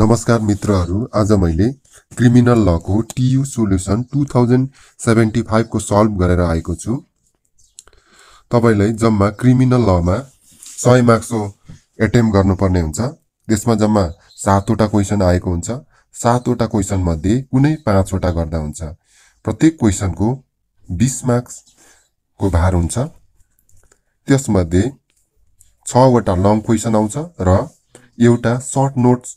नमस्कार मित्रहरू आज मैले क्रिमिनल लको TU solution two thousand seventy फाइभको सल्भ गरेर आएको छु तपाईँलाई जम्मा क्रिमिनल लमा सय मार्क्सको एटेम्प गर्नुपर्ने हुन्छ त्यसमा जम्मा सातवटा क्वेसन आएको हुन्छ सातवटा क्वेसनमध्ये कुनै पाँचवटा गर्दा हुन्छ प्रत्येक क्वेसनको बिस मार्क्सको भार हुन्छ त्यसमध्ये छवटा लङ क्वेसन आउँछ र एउटा सर्ट नोट्स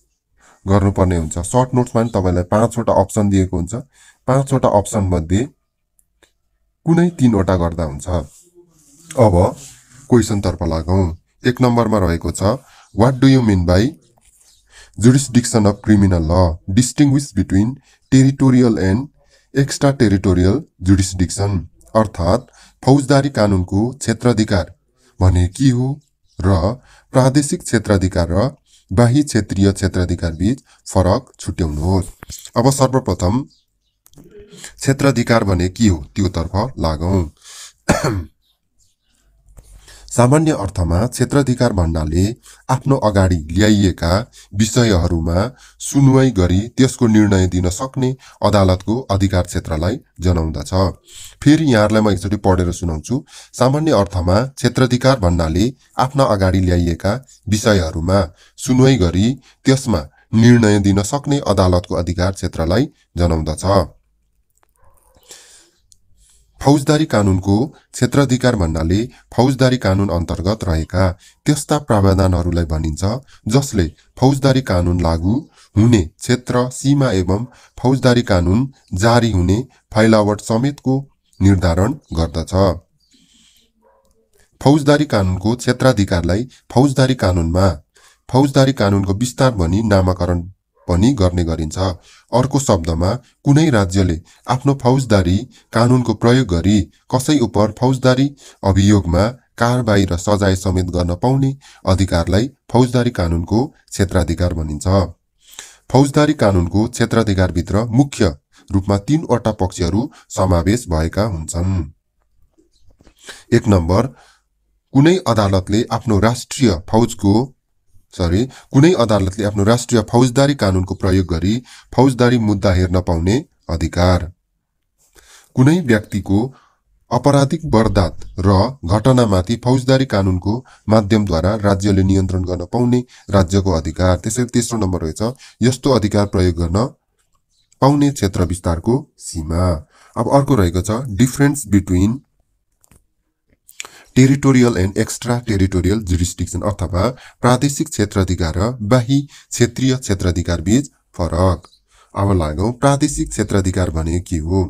गर्नुपर्ने हुन्छ सर्ट नोट्समा पनि तपाईँलाई पाँचवटा अप्सन दिएको हुन्छ पाँचवटा मध्ये कुनै तिनवटा गर्दा हुन्छ अब क्वेसनतर्फ लागौँ एक नम्बरमा रहेको छ what do you mean by jurisdiction of criminal law distinguish between territorial and extra territorial jurisdiction अर्थात् फौजदारी कानुनको क्षेत्राधिकार भने के हो र प्रादेशिक क्षेत्राधिकार र बाह्य क्षेत्रीय बीच फरक छुट्याउनुहोस् अब सर्वप्रथम क्षेत्राधिकार भने के हो त्योतर्फ लागौँ सामान्य अर्थमा क्षेत्राधिकार भन्नाले आफ्नो अगाडि ल्याइएका विषयहरूमा सुनवाई गरी त्यसको निर्णय दिन सक्ने अदालतको अधिकार क्षेत्रलाई जनाउँदछ फेरि यहाँहरूलाई म एकचोटि पढेर सुनाउँछु सामान्य अर्थमा क्षेत्राधिकार भन्नाले आफ्ना अगाडि ल्याइएका विषयहरूमा सुनवाई गरी त्यसमा निर्णय दिन सक्ने अदालतको अधिकार क्षेत्रलाई जनाउँदछ फौजदारी कानूनको क्षेत्राधिकार भन्नाले फौजदारी कानून अन्तर्गत रहेका त्यस्ता प्रावधानहरूलाई भनिन्छ जसले फौजदारी कानून लागू हुने क्षेत्र सीमा एवं फौजदारी कानून जारी हुने फैलावट समेतको निर्धारण गर्दछ फौजदारी कानूनको क्षेत्राधिकारलाई फौजदारी कानूनमा फौजदारी कानूनको विस्तार भनी नामाकरण पनि गर्ने गरिन्छ अर्को शब्दमा कुनै राज्यले आफ्नो फौजदारी कानुनको प्रयोग गरी कसै उप फौजदारी अभियोगमा कारबाही र सजाय समेत गर्न पाउने अधिकारलाई फौजदारी कानुनको क्षेत्राधिकार भनिन्छ फौजदारी कानुनको क्षेत्राधिकारभित्र मुख्य रूपमा तीनवटा पक्षहरू समावेश भएका हुन्छन् एक नम्बर कुनै अदालतले आफ्नो राष्ट्रिय फौजको सरी कुनै अदालतले आफ्नो राष्ट्रिय फौजदारी कानूनको प्रयोग गरी फौजदारी मुद्दा हेर्न पाउने अधिकार कुनै व्यक्तिको अपराधिक बर्दात र घटनामाथि फौजदारी कानूनको माध्यमद्वारा राज्यले नियन्त्रण गर्न पाउने राज्यको अधिकार त्यसै तेस्रो नम्बर रहेछ यस्तो अधिकार प्रयोग गर्न पाउने क्षेत्र विस्तारको सीमा अब अर्को रहेको छ difference between territorial and extra territorial jurisdiction अथवा प्रादेशिक क्षेत्राधिकार र बाहि क्षेत्रीय क्षेत्राधिकार बीच फरक अब लागौ प्रादेशिक क्षेत्राधिकार भने के हो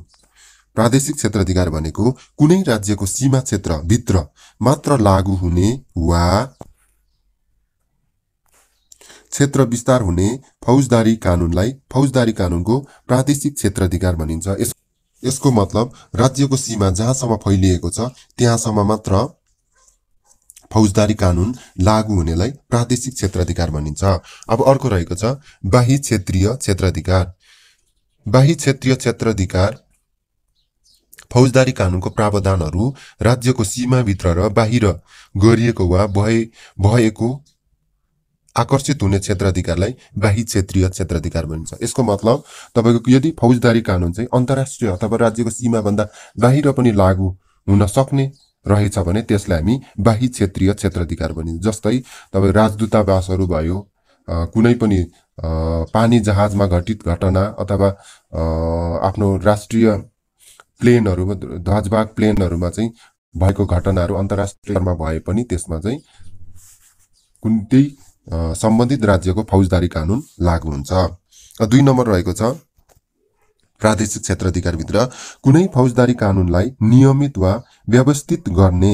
प्रादेशिक क्षेत्राधिकार भनेको कुनै राज्यको सीमा क्षेत्रभित्र मात्र लागू हुने वा क्षेत्र विस्तार हुने फौजदारी कानुनलाई फौजदारी कानुनको प्रादेशिक क्षेत्राधिकार भनिन्छ यस यसको मतलब राज्यको सीमा जहाँसम्म फैलिएको छ त्यहाँसम्म मात्र फौजदारी कानुन लागू हुनेलाई प्रादेशिक क्षेत्राधिकार भनिन्छ अब अर्को रहेको छ बाहि क्षेत्रीय क्षेत्राधिकार बाहि क्षेत्रीय क्षेत्राधिकार फौजदारी कानुनको प्रावधानहरू राज्यको सीमाभित्र र बाहिर गरिएको वा भए भएको आकर्षित हुने क्षेत्राधिकारलाई बाह्य क्षेत्रीय क्षेत्राधिकार भनिन्छ यसको मतलब तपाईँको यदि फौजदारी कानुन चाहिँ अन्तर्राष्ट्रिय अथवा राज्यको सीमाभन्दा बाहिर पनि लागू हुन सक्ने रहेछ भने त्यसलाई हामी बाह्य क्षेत्रीय क्षेत्राधिकार भनिन्छ जस्तै तपाईँ राजदूतावासहरू भयो कुनै पनि पानी जहाजमा घटित घटना अथवा आफ्नो राष्ट्रिय प्लेनहरू ध्वजबाग प्लेनहरूमा चाहिँ भएको घटनाहरू अन्तर्राष्ट्रियमा भए पनि त्यसमा चाहिँ कुन त्यही सम्बन्धित राज्यको फौजदारी कानुन लागू हुन्छ दुई नम्बर रहेको छ प्रादेशिक अधिकारभित्र कुनै फौजदारी कानुनलाई नियमित वा व्यवस्थित गर्ने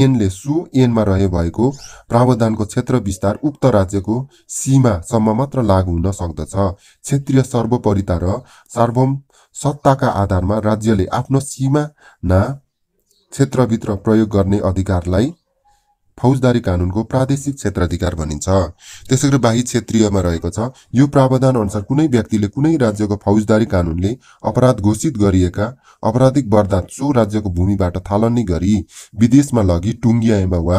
एनले सु एनमा रहे भएको प्रावधानको क्षेत्र विस्तार उक्त राज्यको सीमासम्म मात्र लागू हुन सक्दछ क्षेत्रीय सर्वोपरिता र सार्वम सत्ताका आधारमा राज्यले आफ्नो सीमाना क्षेत्रभित्र प्रयोग गर्ने अधिकारलाई फौजदारी कानुनको प्रादेशिक क्षेत्राधिकार भनिन्छ त्यसै गरी बाह्य क्षेत्रीयमा रहेको छ यो प्रावधान अनुसार कुनै व्यक्तिले कुनै राज्यको फौजदारी कानुनले अपराध घोषित गरिएका अपराधिक वर्धा सो राज्यको भूमिबाट थालनी गरी विदेशमा लगी टुङ्गियाएमा वा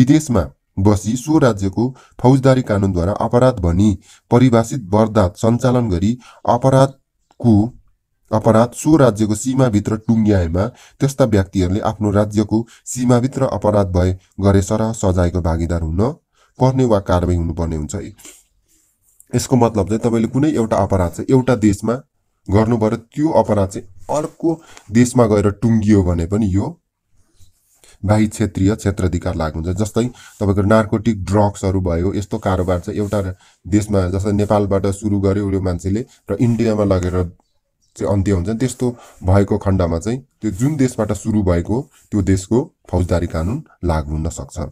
विदेशमा बसी सो राज्यको फौजदारी कानुनद्वारा अपराध भनी परिभाषित बर्दा सञ्चालन गरी अपराधको अपराध सो राज्यको सीमाभित्र टुङ्ग्याएमा त्यस्ता व्यक्तिहरूले आफ्नो राज्यको सीमाभित्र अपराध भए गरे सरह सजायको भागीदार हुन पर्ने वा कारवाही हुनुपर्ने हुन्छ यसको मतलब चाहिँ तपाईँले कुनै एउटा अपराध चाहिँ एउटा देशमा गर्नुभयो पऱ्यो त्यो अपराध चाहिँ अर्को देशमा गएर टुङ्गियो भने पनि यो बाहि क्षेत्रीय क्षेत्राधिकार लागु हुन्छ जस्तै तपाईँको नार्कोटिक ड्रग्सहरू भयो यस्तो कारोबार चाहिँ एउटा देशमा जस्तै नेपालबाट सुरु गर्यो उयो मान्छेले र इन्डियामा लगेर चाहिँ अन्त्य हुन्छ त्यस्तो भएको खण्डमा चाहिँ त्यो जुन देशबाट सुरु भएको त्यो देशको फौजदारी कानुन लागु हुन सक्छ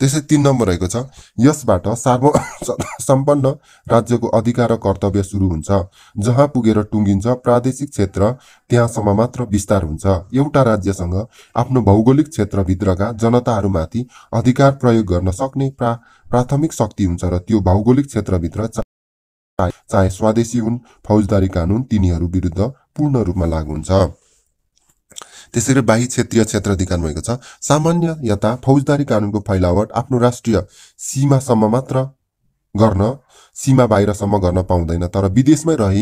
त्यसै तिन नम्बर रहेको छ यसबाट सार्व सम्पन्न राज्यको अधिकार र कर्तव्य सुरु हुन्छ जहाँ पुगेर टुङ्गिन्छ प्रादेशिक क्षेत्र त्यहाँसम्म मात्र विस्तार हुन्छ एउटा राज्यसँग आफ्नो भौगोलिक क्षेत्रभित्रका जनताहरूमाथि अधिकार प्रयोग गर्न सक्ने प्रा प्राथमिक शक्ति हुन्छ र त्यो भौगोलिक क्षेत्रभित्र चाहे स्वदेशी हुन् फौजदारी कानुन तिनीहरू विरुद्ध पूर्ण रूपमा लागू हुन्छ त्यसै गरी बाह्य क्षेत्रीय अधिकार भएको छ सामान्य यता फौजदारी कानुनको फैलावट आफ्नो राष्ट्रिय सीमासम्म मात्र गर्न सीमा बाहिरसम्म गर्न पाउँदैन तर विदेशमै रहे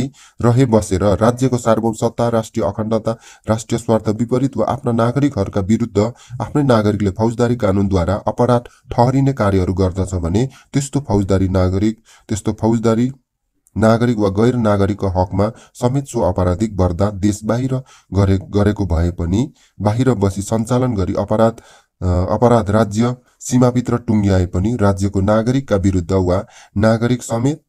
रहे बसेर राज्यको सार्वभौम सत्ता राष्ट्रिय अखण्डता राष्ट्रिय स्वार्थ विपरीत वा आफ्ना नागरिकहरूका विरुद्ध आफ्नै नागरिकले फौजदारी कानुनद्वारा अपराध ठहरिने कार्यहरू गर्दछ भने त्यस्तो फौजदारी नागरिक त्यस्तो फौजदारी नागरिक वा गैर नागरिकको हकमा समेत सो अपराधिक वर्दा देश बाहिर गरे गरेको भए पनि बाहिर बसी सञ्चालन गरी अपराध अपराध राज्य सीमाभित्र टुङ्ग्याए पनि राज्यको नागरिकका विरुद्ध वा नागरिक समेत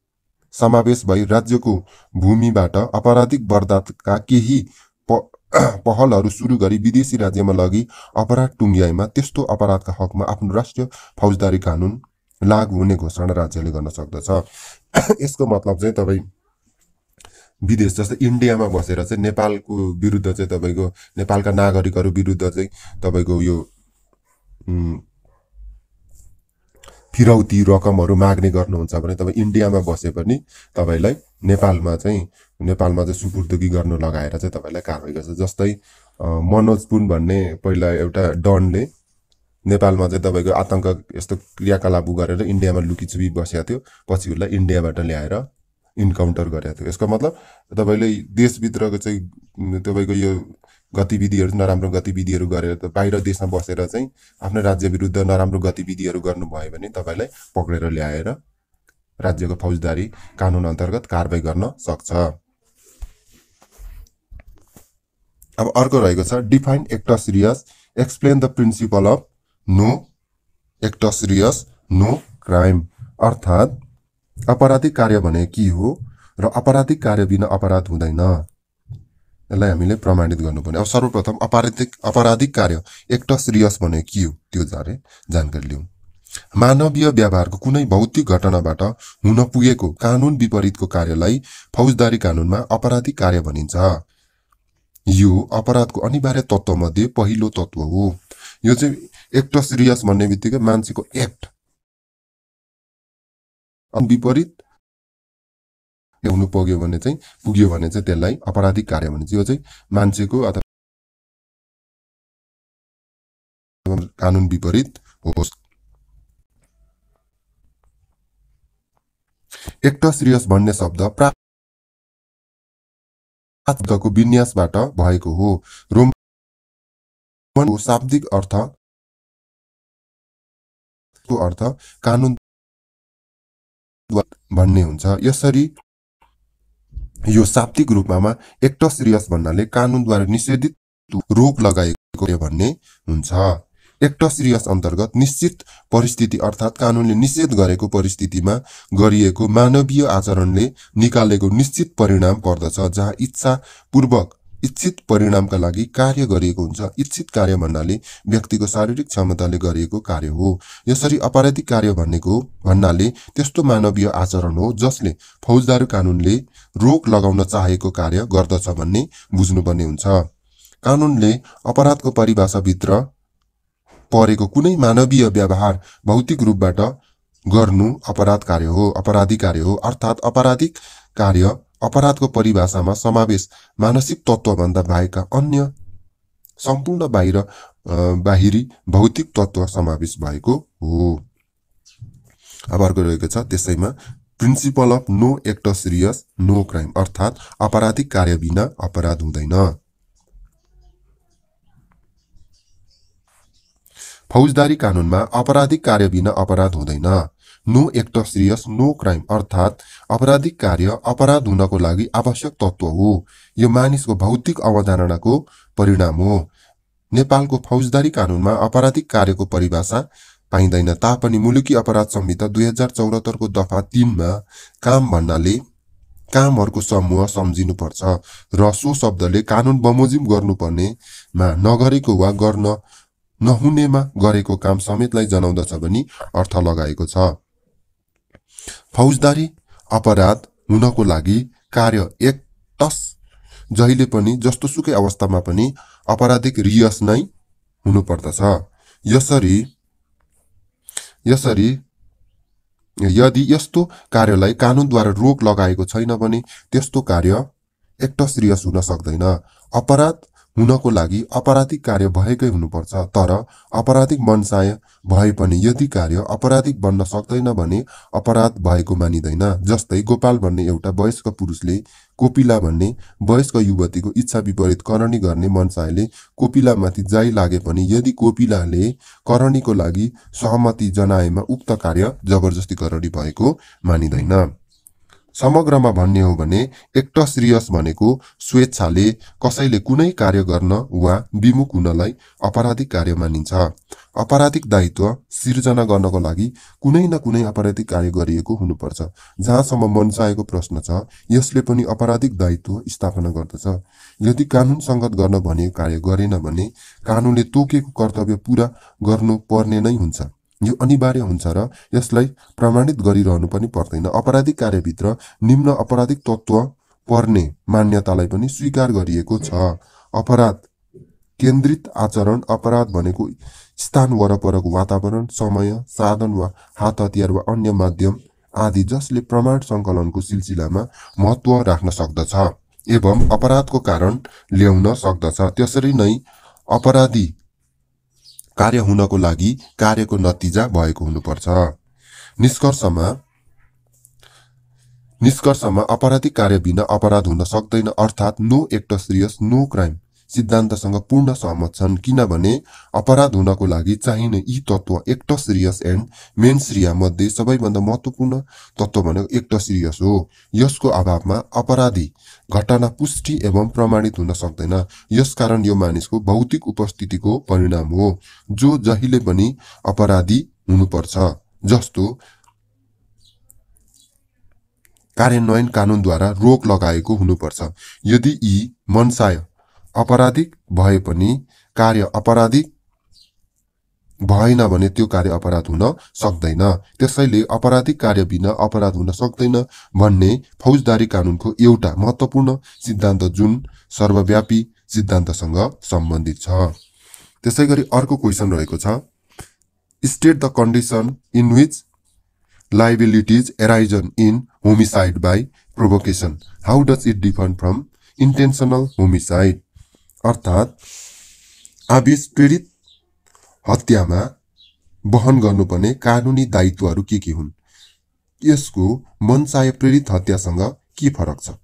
समावेश भई राज्यको भूमिबाट अपराधिक बर्दातका केही प पहलहरू सुरु गरी विदेशी राज्यमा लगी अपराध टुङ्ग्याएमा त्यस्तो अपराधका हकमा आफ्नो राष्ट्रिय फौजदारी कानुन लागू हुने घोषणा राज्यले गर्न सक्दछ यसको मतलब चाहिँ तपाईँ विदेश जस्तै इन्डियामा बसेर चाहिँ नेपालको विरुद्ध चाहिँ तपाईँको नेपालका नागरिकहरू विरुद्ध चाहिँ तपाईँको यो फिरौती रकमहरू माग्ने गर्नुहुन्छ भने तपाईँ इन्डियामा बसे पनि तपाईँलाई नेपालमा चाहिँ नेपालमा चाहिँ सुपुर्दगी गर्नु लगाएर चाहिँ तपाईँलाई कारवाही गर्छ जस्तै मनोज पुन भन्ने पहिला एउटा डनले नेपालमा चाहिँ तपाईँको आतङ्क यस्तो क्रियाकलाप गरेर इन्डियामा लुकिचुपी बसेको थियो पछि उसलाई इन्डियाबाट ल्याएर इन्काउन्टर गरेको थियो यसको मतलब तपाईँले देशभित्रको चाहिँ तपाईँको यो गतिविधिहरू नराम्रो गतिविधिहरू गरेर त बाहिर देशमा बसेर चाहिँ आफ्नो राज्य विरुद्ध नराम्रो गतिविधिहरू गर्नुभयो भने तपाईँलाई पक्रेर ल्याएर राज्यको फौजदारी कानुन अन्तर्गत कारवाही गर्न सक्छ अब अर्को रहेको छ define actus reus explain the principle of no act reus no crime अर्थात् अपराधिक कार्य भने के हो र अपराधिक कार्य बिना अपराध हुँदैन यसलाई हामीले प्रमाणित गर्नुपर्ने अब सर्वप्रथम अपराधिक अपराधिक कार्य एक्टस सिरियस भने के हो त्यो जारे जानकारी लिउँ मानवीय व्यवहारको कुनै भौतिक घटनाबाट हुन पुगेको कानुन विपरीतको कार्यलाई फौजदारी कानुनमा अपराधिक कार्य भनिन्छ यो अपराधको अनिवार्य तत्त्वमध्ये पहिलो तत्त्व हो यो चाहिँ एक्ट सिरियस भन्ने बित्तिकै मान्छेको एक्ट विपरीत हुनु पुग्यो भने चाहिँ पुग्यो भने चाहिँ त्यसलाई अपराधिक कार्य भने चाहिँ यो चाहिँ मान्छेको अथवा कानुन विपरीत होस् एक्ट सिरियस भन्ने शब्द प्राप्तको विन्यासबाट भएको हो रोम शाब्दिक अर्थ यसको अर्थ कानुन भन्ने हुन्छ यसरी यो शाब्दिक रूपमा एक्टस रियस भन्नाले कानुनद्वारा निषेधित रोक लगाएको भन्ने हुन्छ एक्टस रियस अन्तर्गत निश्चित परिस्थिति अर्थात् कानुनले निषेध गरेको परिस्थितिमा गरिएको मानवीय आचरणले निकालेको निश्चित परिणाम पर्दछ जहाँ इच्छापूर्वक इच्छित परिणामका लागि कार्य गरिएको हुन्छ इच्छित कार्य भन्नाले व्यक्तिको शारीरिक क्षमताले गरिएको कार्य हो यसरी अपराधिक कार्य भनेको भन्नाले त्यस्तो मानवीय आचरण हो जसले फौजदारी कानुनले रोक लगाउन चाहेको कार्य गर्दछ भन्ने बुझ्नुपर्ने हुन्छ कानुनले अपराधको परिभाषाभित्र परेको कुनै मानवीय व्यवहार भौतिक रूपबाट गर्नु अपराध कार्य हो अपराधी कार्य हो अर्थात् अपराधिक कार्य अपराधको परिभाषामा समावेश मानसिक तत्त्वभन्दा बाहेका अन्य सम्पूर्ण बाहिर बाहिरी भौतिक तत्त्व समावेश भएको हो अब अर्को रहेको छ त्यसैमा principle of no act reus no crime अर्थात् अपराधिक कार्य बिना अपराध हुँदैन फौजदारी कानुनमा अपराधिक कार्य बिना अपराध हुँदैन no act of reus no crime अर्थात् अपराधिक कार्य अपराध हुनको लागि आवश्यक तत्त्व हो यो मानिसको भौतिक अवधारणाको परिणाम हो नेपालको फौजदारी कानुनमा अपराधिक कार्यको परिभाषा पाइँदैन तापनि मुलुकी अपराध संहिता दुई हजार चौरात्तरको दफा तिनमा काम भन्नाले कामहरूको समूह सम्झिनुपर्छ र सो शब्दले कानुन बमोजिम गर्नुपर्नेमा नगरेको वा गर्न नहुनेमा गरेको काम समेतलाई जनाउँदछ भनी अर्थ लगाएको छ फौजदारी अपराध हुनको लागि कार्य एक तस जहिले पनि जस्तोसुकै अवस्थामा पनि अपराधिक रियस नै हुनुपर्दछ यसरी यसरी यदि यस्तो कार्यलाई कानुनद्वारा रोक लगाएको छैन भने त्यस्तो कार्य एक्टस रियस हुन सक्दैन अपराध हुनको लागि अपराधिक कार्य भएकै हुनुपर्छ तर अपराधिक मनसाय भए पनि यदि कार्य अपराधिक बन्न सक्दैन भने अपराध भएको मानिँदैन जस्तै गोपाल भन्ने एउटा वयस्क पुरुषले कोपिला भन्ने वयस्क युवतीको इच्छा विपरीत करणी गर्ने मनसायले कोपिलामाथि जाइ लागे पनि यदि कोपिलाले करणीको लागि सहमति जनाएमा उक्त कार्य जबरजस्ती करणी भएको मानिँदैन समग्रमा भन्ने हो भने एक्टश्रियस भनेको स्वेच्छाले कसैले कुनै कार्य गर्न वा विमुख हुनलाई अपराधिक कार्य मानिन्छ अपराधिक दायित्व सिर्जना गर्नको लागि कुनै न कुनै अपराधिक कार्य गरिएको हुनुपर्छ जहाँसम्म चाहेको प्रश्न छ यसले पनि अपराधिक दायित्व स्थापना गर्दछ यदि कानुन सङ्गत गर्न भनिएको कार्य गरेन भने कानुनले तोकेको कर्तव्य पुरा गर्नुपर्ने नै हुन्छ यो अनिवार्य हुन्छ र यसलाई प्रमाणित गरिरहनु पनि पर्दैन अपराधिक कार्यभित्र निम्न अपराधिक तत्त्व पर्ने मान्यतालाई पनि स्वीकार गरिएको छ अपराध केन्द्रित आचरण अपराध भनेको स्थान वरपरको वातावरण समय साधन वा हात हतियार वा अन्य माध्यम आदि जसले प्रमाण सङ्कलनको सिलसिलामा महत्त्व राख्न सक्दछ एवं अपराधको कारण ल्याउन सक्दछ त्यसरी नै अपराधी कार्य हुनको लागि कार्यको नतिजा भएको हुनुपर्छ निष्कर्षमा निष्कर्षमा अपराधिक कार्य बिना अपराध हुन सक्दैन अर्थात् नो एक्ट नो क्राइम सिद्धान्तसँग पूर्ण सहमत छन् किनभने अपराध हुनको लागि चाहिने यी तत्त्व एक्ट एन्ड मेन सिरिया मध्ये सबैभन्दा महत्त्वपूर्ण तत्त्व भनेको एक्टसिरियस हो यसको अभावमा अपराधी घटना पुष्टि एवं प्रमाणित हुन सक्दैन यसकारण यो मानिसको भौतिक उपस्थितिको परिणाम हो जो जहिले पनि अपराधी हुनुपर्छ जस्तो कार्यान्वयन कानुनद्वारा रोक लगाएको हुनुपर्छ यदि यी मनसाय अपराधिक भए पनि कार्य अपराधिक भएन भने त्यो कार्य अपराध हुन सक्दैन त्यसैले अपराधिक कार्य बिना अपराध हुन सक्दैन भन्ने फौजदारी कानुनको एउटा महत्त्वपूर्ण सिद्धान्त जुन सर्वव्यापी सिद्धान्तसँग सम्बन्धित छ त्यसै गरी अर्को क्वेसन रहेको छ state the condition in which liabilities arisen in homicide by provocation how does it differ from intentional homicide अर्थात् आवेश प्रेरित हत्यामा वहन गर्नुपर्ने कानुनी दायित्वहरू के के हुन् यसको मनसाय प्रेरित हत्यासँग के फरक छ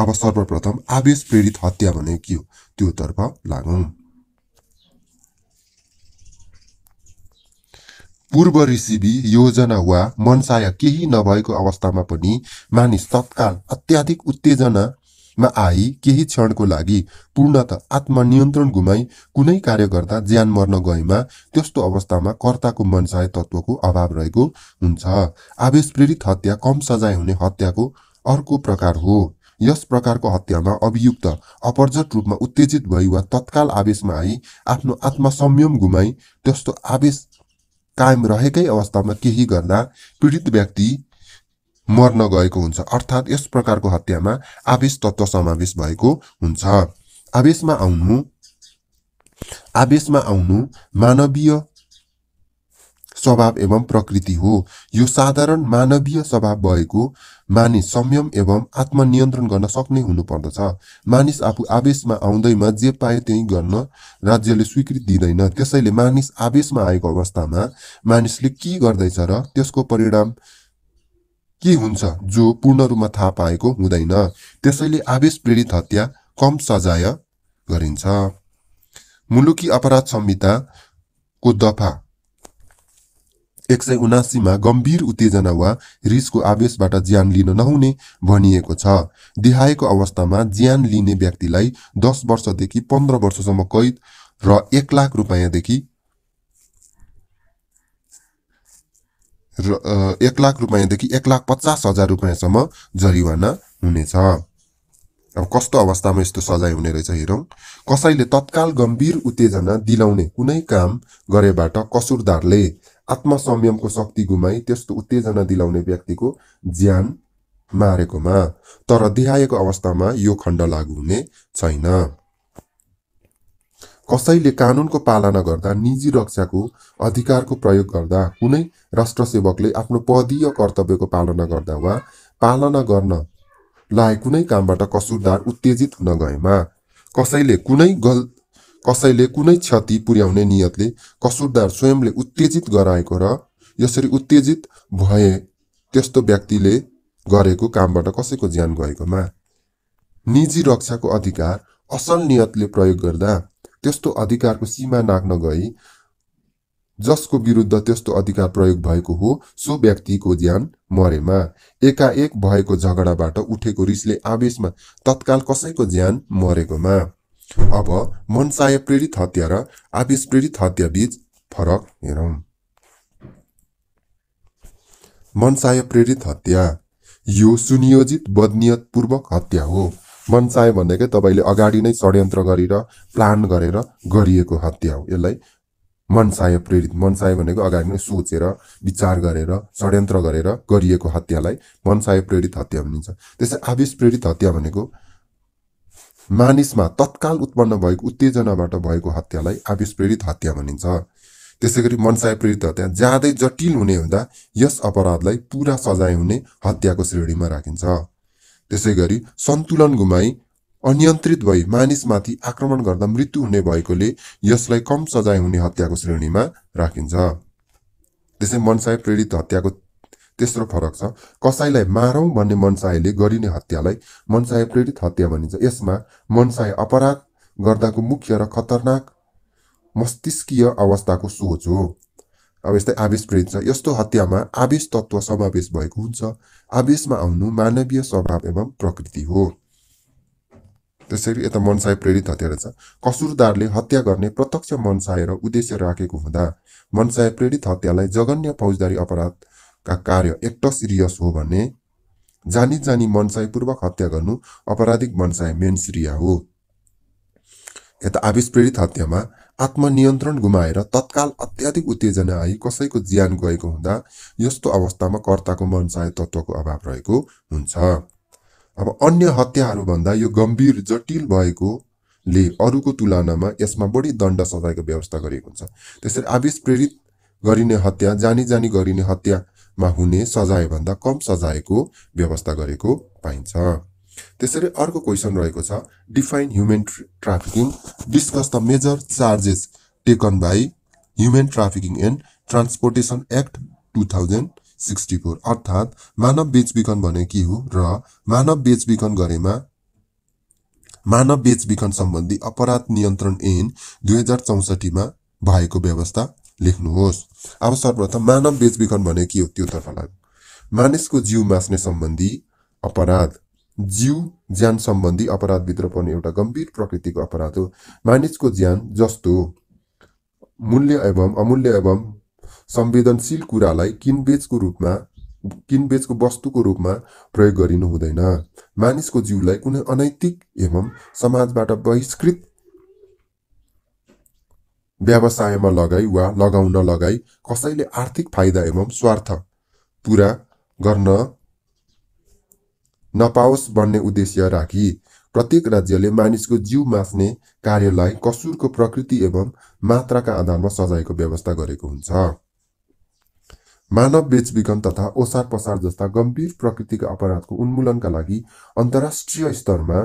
अब सर्वप्रथम आवेश प्रेरित हत्या भने के हो त्योतर्फ लागौँ पूर्व ऋषिबी योजना वा मनसाय केही नभएको अवस्थामा पनि मानिस तत्काल अत्याधिक उत्तेजना मा आई केही क्षणको लागि पूर्णत आत्मनियन्त्रण गुमाई कुनै कार्य गर्दा ज्यान मर्न गएमा त्यस्तो अवस्थामा कर्ताको मनसाय तत्त्वको अभाव रहेको हुन्छ आवेश प्रेरित हत्या कम सजाय हुने हत्याको अर्को प्रकार हो यस प्रकारको हत्यामा अभियुक्त अपर्जट रूपमा उत्तेजित भई वा तत्काल आवेशमा आई आफ्नो आत्मसंयम गुमाई त्यस्तो आवेश कायम रहेकै अवस्थामा केही गर्दा पीडित व्यक्ति मर्न गएको हुन्छ अर्थात् यस प्रकारको हत्यामा आवेश तत्त्व समावेश भएको हुन्छ आवेशमा आउनु आवेशमा आउनु मानवीय स्वभाव एवं प्रकृति हो यो साधारण मानवीय स्वभाव भएको मानिस संयम एवं आत्मनियन्त्रण गर्न सक्ने हुनुपर्दछ मानिस आफू आवेशमा आउँदैमा जे पाए त्यही गर्न राज्यले स्वीकृति दिँदैन त्यसैले मानिस आवेशमा आएको अवस्थामा मानिसले के गर्दैछ र त्यसको परिणाम के हुन्छ जो पूर्ण रूपमा थाहा पाएको हुँदैन त्यसैले आवेश प्रेरित हत्या कम सजाय गरिन्छ मुलुकी अपराध संहिताको दफा एक सय उनासीमा गम्भीर उत्तेजना वा रिसको आवेशबाट ज्यान लिन नहुने भनिएको छ देहाएको अवस्थामा ज्यान लिने व्यक्तिलाई दस वर्षदेखि पन्ध्र वर्षसम्म कैद र एक लाख रुपियाँदेखि र एक लाख रुपियाँदेखि एक लाख पचास हजार रुपियाँसम्म जरिवाना हुनेछ अब कस्तो अवस्थामा यस्तो सजाय हुने रहेछ हेरौँ कसैले तत्काल गम्भीर उत्तेजना दिलाउने कुनै काम गरेबाट कसुरदारले आत्मसंयमको शक्ति गुमाई त्यस्तो उत्तेजना दिलाउने व्यक्तिको ज्यान मारेकोमा तर देहायको अवस्थामा यो खण्ड लागू हुने छैन कसैले कानुनको पालना गर्दा निजी रक्षाको अधिकारको प्रयोग गर्दा कुनै राष्ट्रसेवकले आफ्नो पदीय कर्तव्यको पालना गर्दा वा पालना गर्न लायक कुनै कामबाट कसुरदार उत्तेजित हुन गएमा कसैले कुनै गल कसैले कुनै क्षति पुर्याउने नियतले कसुरदार स्वयंले उत्तेजित गराएको र यसरी उत्तेजित भए त्यस्तो व्यक्तिले गरेको कामबाट कसैको ज्यान गएकोमा निजी रक्षाको अधिकार असल नियतले प्रयोग गर्दा त्यस्तो अधिकारको सीमा नाग्न गई जसको विरुद्ध त्यस्तो अधिकार प्रयोग भएको हो सो व्यक्तिको ज्यान मरेमा एकाएक भएको झगडाबाट उठेको रिसले आवेशमा तत्काल कसैको ज्यान मरेकोमा अब मनसाय प्रेरित हत्या र आवेश प्रेरित हत्या बीच फरक हेरौँ मनसाय प्रेरित हत्या यो सुनियोजित बदनियतपूर्वक हत्या हो मन चाहे भनेकै तपाईँले अगाडि नै षड्यन्त्र गरेर प्लान गरेर गरिएको हत्या हो यसलाई मनसाय प्रेरित मनसाय भनेको अगाडि नै सोचेर विचार गरेर षड्यन्त्र गरेर गरिएको हत्यालाई मनसाय प्रेरित हत्या भनिन्छ त्यसै आविष प्रेरित हत्या भनेको मानिसमा तत्काल उत्पन्न भएको उत्तेजनाबाट भएको हत्यालाई आविष प्रेरित हत्या भनिन्छ त्यसै गरी मनसाय प्रेरित हत्या ज्यादै जटिल हुने हुँदा यस अपराधलाई पुरा सजाय हुने हत्याको श्रेणीमा राखिन्छ त्यसै गरी सन्तुलन गुमाई अनियन्त्रित भई मानिसमाथि आक्रमण गर्दा मृत्यु हुने भएकोले यसलाई कम सजाय हुने हत्याको श्रेणीमा राखिन्छ त्यसै मनसाय प्रेरित हत्याको तेस्रो फरक छ कसैलाई मारौँ भन्ने मनसायले गरिने हत्यालाई मनसाय प्रेरित हत्या भनिन्छ यसमा मनसाय अपराध गर्दाको मुख्य र खतरनाक मस्तिष्कीय अवस्थाको सोच हो अब यस्तै आवेशकृत छ यस्तो हत्यामा आवेश तत्त्व समावेश भएको हुन्छ आवेशमा आउनु मानवीय स्वभाव एवं प्रकृति हो त्यसरी यता मनसाय प्रेरित हत्या छ कसुरदारले हत्या गर्ने प्रत्यक्ष मनसाय र उद्देश्य राखेको हुँदा मनसाय प्रेरित हत्यालाई जगन्य फौजदारी अपराधका कार्य एक्ट सिरियस हो भने जानी जानी मनसायपूर्वक हत्या गर्नु अपराधिक मनसाय मेन सिरिया हो यता आवेश प्रेरित हत्यामा आत्मनियन्त्रण गुमाएर तत्काल अत्याधिक उत्तेजना आई कसैको ज्यान गएको हुँदा यस्तो अवस्थामा कर्ताको मनसाय तत्त्वको अभाव रहेको हुन्छ अब अन्य हत्याहरूभन्दा यो गम्भीर जटिल भएकोले अरूको तुलनामा यसमा बढी दण्ड सजायको व्यवस्था गरिएको हुन्छ त्यसरी आवेश प्रेरित गरिने हत्या जानी जानी गरिने हत्यामा हुने सजायभन्दा कम सजायको व्यवस्था गरेको पाइन्छ त्यसरी अर्को क्वेसन रहेको छ define human trafficking discuss the major charges taken by human trafficking and transportation act two thousand sixty four अर्थात् मानव बेचबिखन भने के हो र मानव बेचबिखन गरेमा मानव बेचबिखन सम्बन्धी अपराध नियन्त्रण ऐन दुई हजार चौसठीमा भएको व्यवस्था लेख्नुहोस् अब सर्वप्रथम मानव बेचबिखन भने के हो त्योतर्फ लाग मानिसको जिउ मास्ने सम्बन्धी अपराध जीव ज्यान सम्बन्धी अपराधभित्र पर्ने एउटा गम्भीर प्रकृतिको अपराध हो मानिसको ज्यान जस्तो मूल्य एवं अमूल्य एवं संवेदनशील कुरालाई किनबेचको रूपमा किनबेचको वस्तुको रूपमा प्रयोग गरिनु हुँदैन मानिसको जिउलाई कुनै अनैतिक एवं समाजबाट बहिष्कृत व्यवसायमा लगाई वा लगाउन लगाई कसैले आर्थिक फाइदा एवं स्वार्थ पुरा गर्न नपाओस् भन्ने उद्देश्य राखी प्रत्येक राज्यले मानिसको जीव माच्ने कार्यलाई कसुरको प्रकृति एवं मात्राका आधारमा सजायको व्यवस्था गरेको हुन्छ मानव बेचबिखन तथा ओसार पसार जस्ता गम्भीर प्रकृतिका अपराधको उन्मूलनका लागि अन्तर्राष्ट्रिय स्तरमा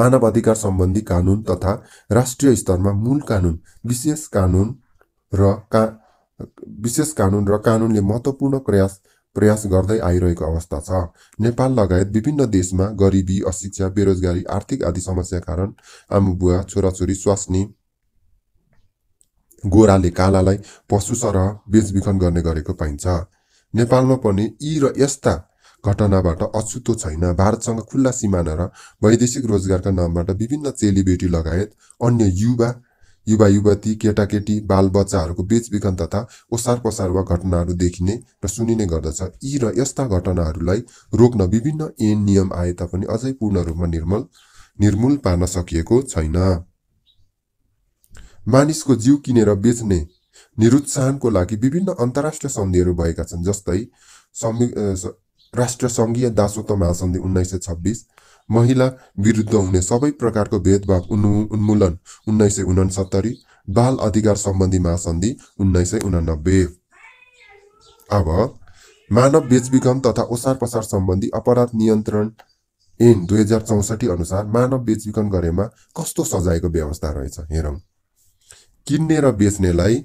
मानव अधिकार सम्बन्धी कानुन तथा राष्ट्रिय स्तरमा मूल कानुन विशेष कानुन र का विशेष कानुन र कानुनले महत्त्वपूर्ण प्रयास प्रयास गर्दै आइरहेको अवस्था छ नेपाल लगायत विभिन्न देशमा गरिबी अशिक्षा बेरोजगारी आर्थिक आदि समस्या कारण आमुबुवा छोराछोरी स्वास्नी गोराले कालालाई पशु सरह बेचबिखन गर्ने गरेको पाइन्छ नेपालमा पनि यी र यस्ता घटनाबाट अछुतो छैन भारतसँग खुल्ला सिमाना र वैदेशिक रोजगारका नामबाट विभिन्न चेलीबेटी लगायत अन्य युवा युवा युवती केटाकेटी बालबच्चाहरूको बेचबिखन तथा ओसार पसार वा घटनाहरू देखिने र सुनिने गर्दछ यी र यस्ता घटनाहरूलाई रोक्न विभिन्न ऐन नियम आए तापनि अझै पूर्ण रूपमा निर्मल निर्मूल पार्न सकिएको छैन मानिसको जिउ किनेर बेच्ने निरुत्साहनको लागि विभिन्न अन्तर्राष्ट्रिय सन्धिहरू भएका छन् जस्तै राष्ट्रसङ्घीय दासत्व महासन्धि उन्नाइस सय छब्बिस महिला विरुद्ध हुने सबै प्रकारको भेदभाव उन्मूलन उन्नाइस सय उनासत्तरी बाल अधिकार सम्बन्धी महासन्धि उन्नाइस सय उनानब्बे अब मानव बेचबिखन तथा ओसार पसार सम्बन्धी अपराध नियन्त्रण ऐन दुई हजार चौसठी अनुसार मानव बेचबिखन गरेमा कस्तो सजायको व्यवस्था रहेछ हेरौँ किन्ने र बेच्नेलाई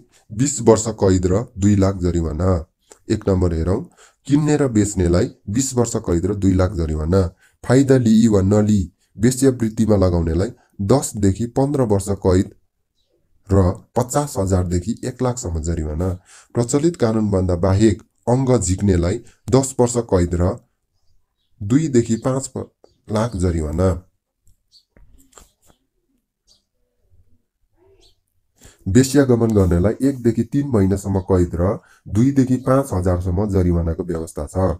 बिस वर्ष कैद र दुई लाख जरिवाना एक नम्बर हेरौँ किन्ने र बेच्नेलाई बिस वर्ष कैद र दुई लाख जरिवाना फाइदा लिई वा नलिई वेश्यावृत्तिमा लगाउनेलाई दसदेखि पन्ध्र वर्ष कैद र पचास हजारदेखि एक लाखसम्म जरिवाना प्रचलित कानुनभन्दा बाहेक अङ्ग झिक्नेलाई दस वर्ष कैद र दुईदेखि पाँच लाख जरिवाना वेश्यागमन गर्नेलाई एकदेखि तिन महिनासम्म कैद र दुईदेखि पाँच हजारसम्म जरिवानाको व्यवस्था छ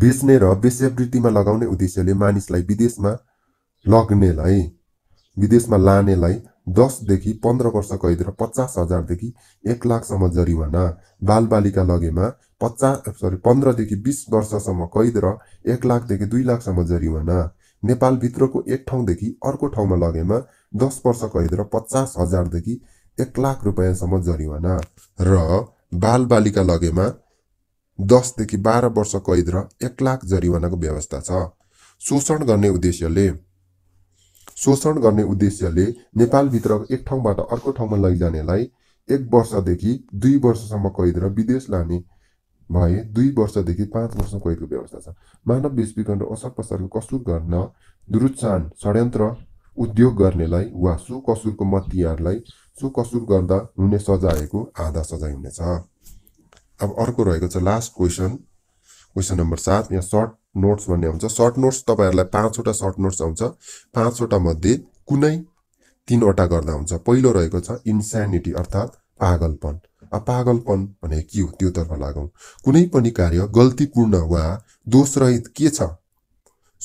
बेच्ने र वेश्यावृत्तिमा लगाउने उद्देश्यले मानिसलाई विदेशमा लग्नेलाई विदेशमा लानेलाई दसदेखि पन्ध्र वर्ष कैद र पचास हजारदेखि एक लाखसम्म जरिवाना बालबालिका लगेमा पचास सरी पन्ध्रदेखि बिस वर्षसम्म कैद र एक लाखदेखि दुई लाखसम्म जरिवाना नेपालभित्रको एक ठाउँदेखि अर्को ठाउँमा लगेमा दस वर्ष कैद र पचास हजारदेखि एक लाख रुपियाँसम्म जरिवाना र बालबालिका लगेमा दसदेखि बाह्र वर्ष कैद र एक लाख जरिवानाको व्यवस्था छ शोषण गर्ने उद्देश्यले शोषण गर्ने उद्देश्यले नेपालभित्र एक ठाउँबाट अर्को ठाउँमा लैजानेलाई एक वर्षदेखि दुई वर्षसम्म कैद र विदेश लाने भए दुई वर्षदेखि पाँच वर्ष कैदको व्यवस्था छ मानव बेचबिखन र असर पसरको कसुर गर्न दुरुत्साहन षड्यन्त्र उद्योग गर्नेलाई वा सुकसुरको मतियारलाई सुकसुर गर्दा हुने सजायको आधा सजाय हुनेछ अब अर्को रहेको छ लास्ट क्वेसन क्वेसन नम्बर सात यहाँ सर्ट नोट्स भन्ने आउँछ सर्ट नोट्स तपाईँहरूलाई पाँचवटा सर्ट नोट्स आउँछ पाँचवटा मध्ये कुनै तिनवटा गर्दा हुन्छ पहिलो रहेको छ इन्सानिटी अर्थात् पागलपन अब पागलपन भने के हो त्योतर्फ लागौँ कुनै पनि कार्य गल्तीपूर्ण वा दोषरहित के छ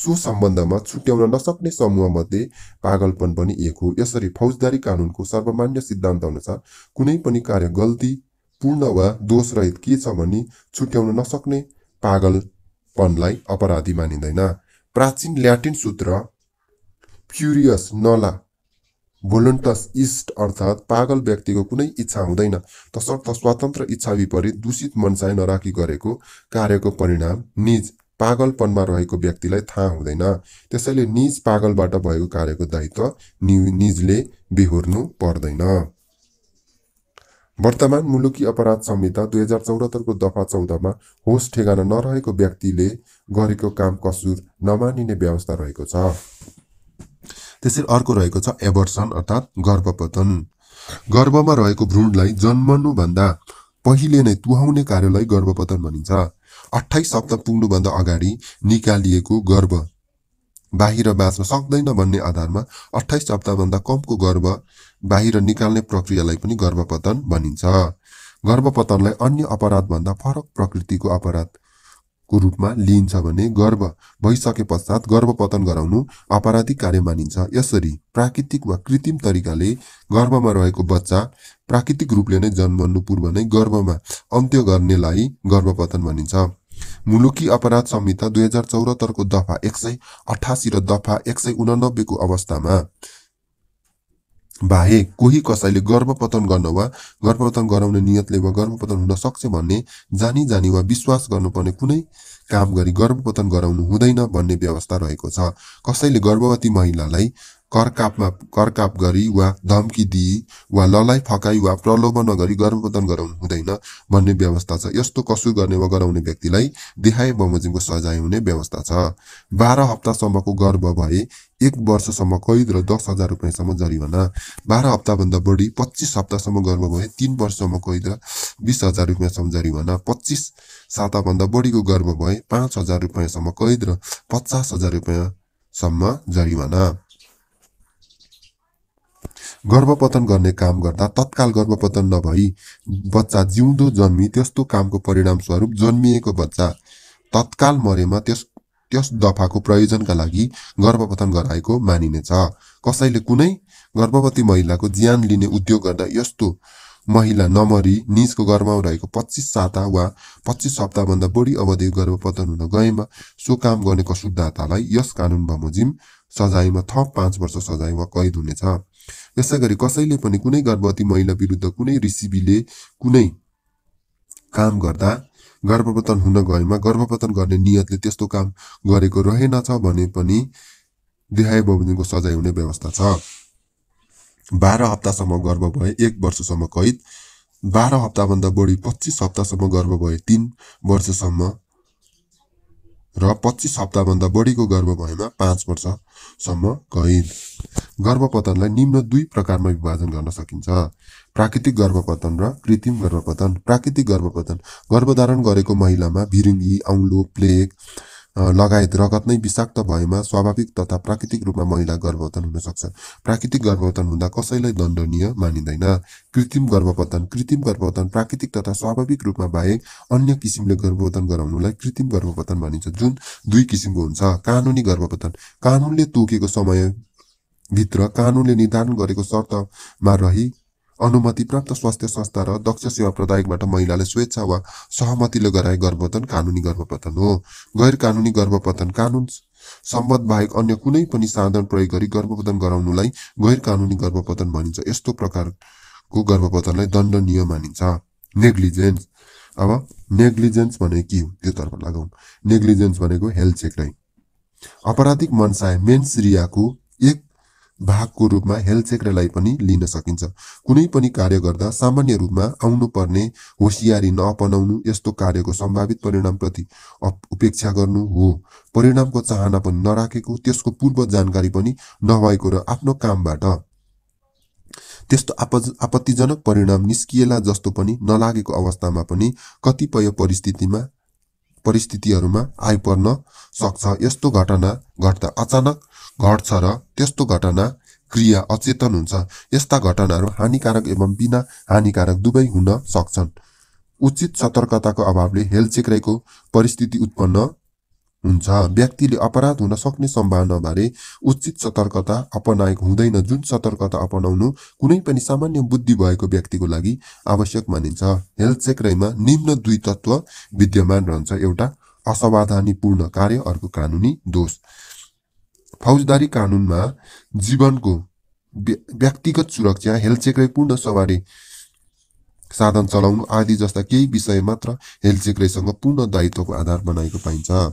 सो सम्बन्धमा छुट्याउन नसक्ने समूहमध्ये पागलपन पनि एक हो यसरी फौजदारी कानुनको सर्वमान्य सिद्धान्त अनुसार कुनै पनि कार्य गल्ती पूर्ण वा दोषरहित के छ भने छुट्याउन नसक्ने पागलपनलाई अपराधी मानिँदैन प्राचीन ल्याटिन सूत्र फ्युरियस नला भोलन्टस इस्ट अर्थात् पागल व्यक्तिको कुनै इच्छा हुँदैन तसर्थ स्वतन्त्र इच्छा विपरीत दूषित मनसाय नराखी गरेको कार्यको परिणाम निज पागलपनमा रहेको व्यक्तिलाई थाहा हुँदैन त्यसैले निज पागलबाट भएको कार्यको दायित्व निजले बेहोर्नु पर्दैन वर्तमान मुलुकी अपराध संहिता दुई हजार चौरात्तरको दफा चौधमा होस ठेगाना नरहेको व्यक्तिले गरेको काम कसुर नमानिने व्यवस्था रहेको छ त्यसरी अर्को रहेको छ एभर्सन अर्थात् गर्भपतन गर्भमा रहेको भ्रूणलाई जन्मनुभन्दा पहिले नै तुहाउने कार्यलाई गर्भपतन भनिन्छ अठाइस सप्ताह पुग्नुभन्दा अगाडि निकालिएको गर्भ बाहिर बाँच्न सक्दैन भन्ने आधारमा अठाइस हप्ताभन्दा कमको गर्भ बाहिर निकाल्ने प्रक्रियालाई पनि गर्भपतन भनिन्छ गर्भपतनलाई अन्य अपराधभन्दा फरक प्रकृतिको अपराधको रूपमा लिइन्छ भने गर्भ भइसके पश्चात गर्भपतन गराउनु अपराधिक कार्य मानिन्छ यसरी प्राकृतिक वा कृत्रिम तरिकाले गर्भमा रहेको बच्चा प्राकृतिक रूपले नै जन्मनु पूर्व नै गर्भमा अन्त्य गर्नेलाई गर्भपतन भनिन्छ मुलुकी अपराध संहिता दुई हजार चौरात्तरको दफा एक सय अठासी र दफा एक सय उनानब्बेको अवस्थामा बाहेक कोही कसैले गर्भपतन गर्न वा गर्भपतन गराउने नियतले वा गर्भपतन हुन सक्छ भन्ने जानी जानी वा विश्वास गर्नुपर्ने कुनै काम गरी गर्भपतन गराउनु हुँदैन भन्ने व्यवस्था रहेको छ कसैले गर्भवती महिलालाई करकापमा करकाप गरी वा धम्की दिई वा ललाई फकाई वा प्रलोभन गरी गर्भपतन गराउनु हुँदैन भन्ने व्यवस्था छ यस्तो कसुर गर्ने वा गराउने व्यक्तिलाई देहाय बमोजिमको सजाय हुने व्यवस्था छ बाह्र हप्तासम्मको गर्भ भए एक वर्षसम्म कैद र दस हजार रुपियाँसम्म जरिवाना बाह्र हप्ताभन्दा बढी पच्चिस हप्तासम्म गर्भ भए तिन वर्षसम्म कैद र बिस हजार रुपियाँसम्म जरिवाना पच्चिस साताभन्दा बढीको गर्भ भए पाँच हजार रुपियाँसम्म कैद र पचास हजार रुपियाँसम्म जरिवाना गर्भपतन गर्ने काम गर्दा तत्काल गर्भपतन नभई बच्चा जिउँदो जन्मी त्यस्तो कामको परिणामस्वरूप जन्मिएको बच्चा तत्काल मरेमा त्यस त्यस दफाको प्रयोजनका लागि गर्भपतन गराएको मानिनेछ कसैले कुनै गर्भवती महिलाको ज्यान लिने उद्योग गर्दा यस्तो महिला नमरी निजको गर्भमा रहेको पच्चिस साता वा पच्चिस सप्ताहभन्दा बढी अवधि गर्भपतन हुन गएमा सो काम गर्ने कसुरदातालाई यस कानुन बमोजिम सजायमा थप पाँच वर्ष सजाय वा कैद हुनेछ यसै गरी कसैले पनि कुनै गर्भवती महिला विरुद्ध कुनै ऋषिले कुनै काम गर्दा गर्भपतन हुन गएमा गर्भपतन गर्ने नियतले त्यस्तो काम गरेको रहेनछ भने पनि देहाय बमोजिमको सजाय हुने व्यवस्था छ बाह्र हप्तासम्म गर्भ भए एक वर्षसम्म कैद बाह्र हप्ताभन्दा बढी पच्चिस हप्तासम्म गर्भ भए तिन वर्षसम्म र पच्चिस हप्ताभन्दा बढीको गर्भ भएमा पाँच वर्षसम्म कैद गर्भपतनलाई निम्न दुई प्रकारमा विभाजन गर्न सकिन्छ प्राकृतिक गर्भपतन र कृत्रिम गर्भपतन प्राकृतिक गर्भपतन गर्भधारण गरेको महिलामा भिरुङ्गी औँलो प्लेग लगायत रगत नै विषाक्त भएमा स्वाभाविक तथा प्राकृतिक रूपमा महिला गर्भवतन हुनसक्छ प्राकृतिक गर्भवतन हुँदा कसैलाई दण्डनीय मानिँदैन कृत्रिम गर्भपतन कृत्रिम गर्भपतन प्राकृतिक तथा स्वाभाविक रूपमा बाहेक अन्य किसिमले गर्भवतन गराउनुलाई कृत्रिम गर्भपतन भनिन्छ जुन दुई किसिमको हुन्छ कानुनी गर्भपतन कानुनले तोकेको समयभित्र कानुनले निर्धारण गरेको शर्तमा रही अनुमति प्राप्त स्वास्थ्य संस्था र दक्ष सेवा प्रदायकबाट महिलाले स्वेच्छा वा सहमतिले गराए गर्भपतन कानुनी गर्भपतन हो गैर कानुनी गर्भपतन कानुन सम्बन्ध बाहेक अन्य कुनै पनि साधन प्रयोग गरी गर्भपतन गराउनुलाई गैर कानुनी गर्भपतन भनिन्छ यस्तो प्रकारको गर्भपतनलाई दण्डनीय मानिन्छ नेग्लिजेन्स अब नेग्लिजेन्स भनेको के हो त्यो त्योतर्फ लगाउँ नेग्लिजेन्स भनेको हेल्थ चेक चेकलाई अपराधिक मनसाय मेन्स रियाको एक भागको रूपमा हेल्थ सेक्टरलाई पनि लिन सकिन्छ कुनै पनि कार्य गर्दा सामान्य रूपमा आउनुपर्ने होसियारी नअपनाउनु यस्तो कार्यको सम्भावित परिणामप्रति उपेक्षा गर्नु हो परिणामको चाहना पनि नराखेको त्यसको पूर्व जानकारी पनि नभएको र आफ्नो कामबाट त्यस्तो आप आपत्तिजनक परिणाम निस्किएला जस्तो पनि नलागेको अवस्थामा पनि कतिपय परिस्थितिमा परिस्थितिहरूमा आइपर्न सक्छ यस्तो घटना घट्दा अचानक घट्छ र त्यस्तो घटना क्रिया अचेतन हुन्छ यस्ता घटनाहरू हानिकारक एवं बिना हानिकारक दुवै हुन सक्छन् उचित सतर्कताको अभावले हेलचेक्रेको परिस्थिति उत्पन्न हुन्छ व्यक्तिले अपराध हुन सक्ने सम्भावनाबारे उचित सतर्कता अपनाएको हुँदैन जुन सतर्कता अपनाउनु कुनै पनि सामान्य बुद्धि भएको व्यक्तिको लागि आवश्यक मानिन्छ हेल्थ सेक्टरमा निम्न दुई तत्त्व विद्यमान रहन्छ एउटा असावधानीपूर्ण कार्य अर्को कानुनी दोष फौजदारी कानुनमा जीवनको व्यक्तिगत सुरक्षा हेल्थ सेक्टर पूर्ण सवारी साधन चलाउनु आदि जस्ता केही विषय मात्र हेल्थ सेक्रेसँग पूर्ण दायित्वको आधार बनाएको पाइन्छ